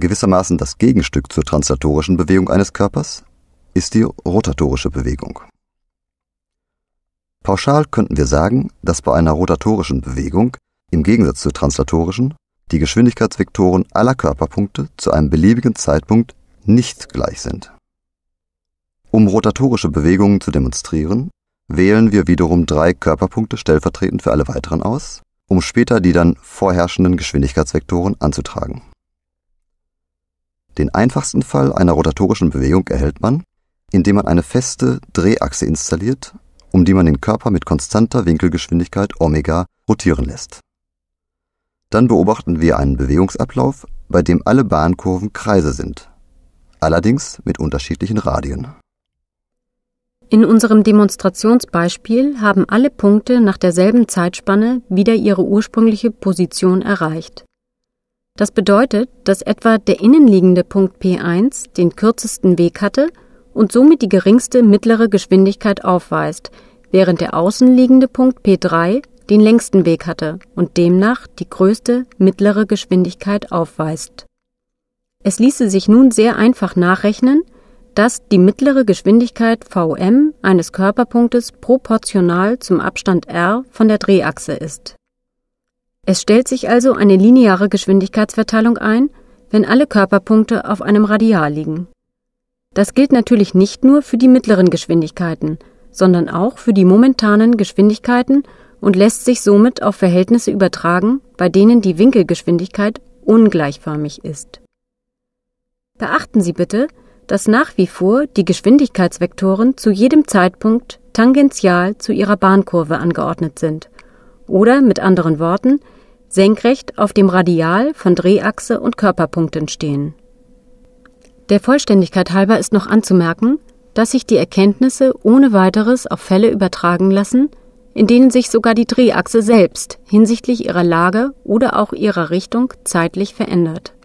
Gewissermaßen das Gegenstück zur translatorischen Bewegung eines Körpers ist die rotatorische Bewegung. Pauschal könnten wir sagen, dass bei einer rotatorischen Bewegung im Gegensatz zur translatorischen die Geschwindigkeitsvektoren aller Körperpunkte zu einem beliebigen Zeitpunkt nicht gleich sind. Um rotatorische Bewegungen zu demonstrieren, wählen wir wiederum drei Körperpunkte stellvertretend für alle weiteren aus, um später die dann vorherrschenden Geschwindigkeitsvektoren anzutragen den einfachsten Fall einer rotatorischen Bewegung erhält man, indem man eine feste Drehachse installiert, um die man den Körper mit konstanter Winkelgeschwindigkeit Omega rotieren lässt. Dann beobachten wir einen Bewegungsablauf, bei dem alle Bahnkurven Kreise sind, allerdings mit unterschiedlichen Radien. In unserem Demonstrationsbeispiel haben alle Punkte nach derselben Zeitspanne wieder ihre ursprüngliche Position erreicht das bedeutet, dass etwa der innenliegende Punkt P1 den kürzesten Weg hatte und somit die geringste mittlere Geschwindigkeit aufweist, während der außenliegende Punkt P3 den längsten Weg hatte und demnach die größte mittlere Geschwindigkeit aufweist. Es ließe sich nun sehr einfach nachrechnen, dass die mittlere Geschwindigkeit vm eines Körperpunktes proportional zum Abstand r von der Drehachse ist es stellt sich also eine lineare Geschwindigkeitsverteilung ein, wenn alle Körperpunkte auf einem Radial liegen. Das gilt natürlich nicht nur für die mittleren Geschwindigkeiten, sondern auch für die momentanen Geschwindigkeiten und lässt sich somit auf Verhältnisse übertragen, bei denen die Winkelgeschwindigkeit ungleichförmig ist. Beachten Sie bitte, dass nach wie vor die Geschwindigkeitsvektoren zu jedem Zeitpunkt tangential zu ihrer Bahnkurve angeordnet sind, oder mit anderen Worten, senkrecht auf dem Radial von Drehachse und Körperpunkt entstehen. Der Vollständigkeit halber ist noch anzumerken, dass sich die Erkenntnisse ohne weiteres auf Fälle übertragen lassen, in denen sich sogar die Drehachse selbst hinsichtlich ihrer Lage oder auch ihrer Richtung zeitlich verändert